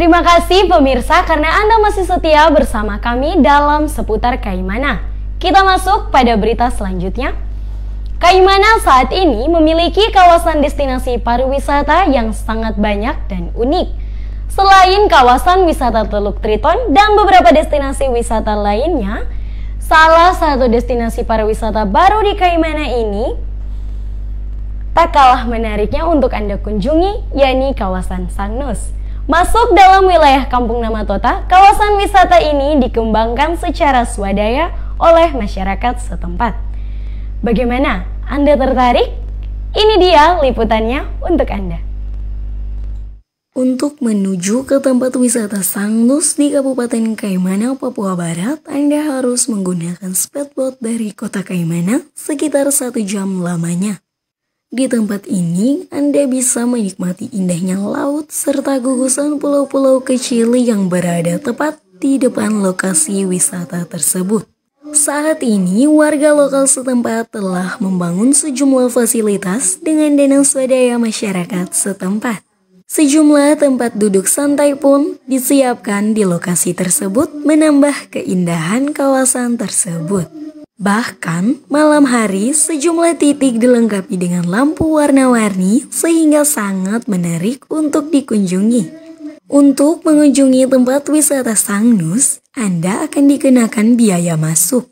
Terima kasih pemirsa karena Anda masih setia bersama kami dalam seputar Kaimana. Kita masuk pada berita selanjutnya. Kaimana saat ini memiliki kawasan destinasi pariwisata yang sangat banyak dan unik. Selain kawasan wisata Teluk Triton dan beberapa destinasi wisata lainnya, salah satu destinasi pariwisata baru di Kaimana ini tak kalah menariknya untuk Anda kunjungi, yakni kawasan Sangnus. Masuk dalam wilayah Kampung Namatota, kawasan wisata ini dikembangkan secara swadaya oleh masyarakat setempat. Bagaimana? Anda tertarik? Ini dia liputannya untuk Anda. Untuk menuju ke tempat wisata Sanglus di Kabupaten Kaimana, Papua Barat, Anda harus menggunakan speedboat dari kota Kaimana sekitar satu jam lamanya. Di tempat ini, Anda bisa menikmati indahnya laut serta gugusan pulau-pulau kecil yang berada tepat di depan lokasi wisata tersebut. Saat ini, warga lokal setempat telah membangun sejumlah fasilitas dengan dana swadaya masyarakat setempat. Sejumlah tempat duduk santai pun disiapkan di lokasi tersebut menambah keindahan kawasan tersebut. Bahkan malam hari sejumlah titik dilengkapi dengan lampu warna-warni sehingga sangat menarik untuk dikunjungi. Untuk mengunjungi tempat wisata Sangnus, Anda akan dikenakan biaya masuk.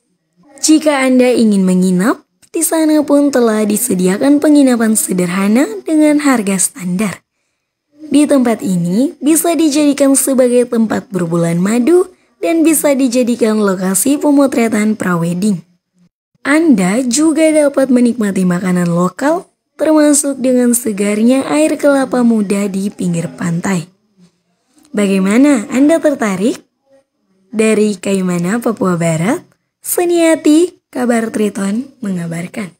Jika Anda ingin menginap, di sana pun telah disediakan penginapan sederhana dengan harga standar. Di tempat ini bisa dijadikan sebagai tempat berbulan madu dan bisa dijadikan lokasi pemotretan prawedding. Anda juga dapat menikmati makanan lokal, termasuk dengan segarnya air kelapa muda di pinggir pantai. Bagaimana Anda tertarik? Dari Kaimana, Papua Barat, Seniati, Kabar Triton mengabarkan.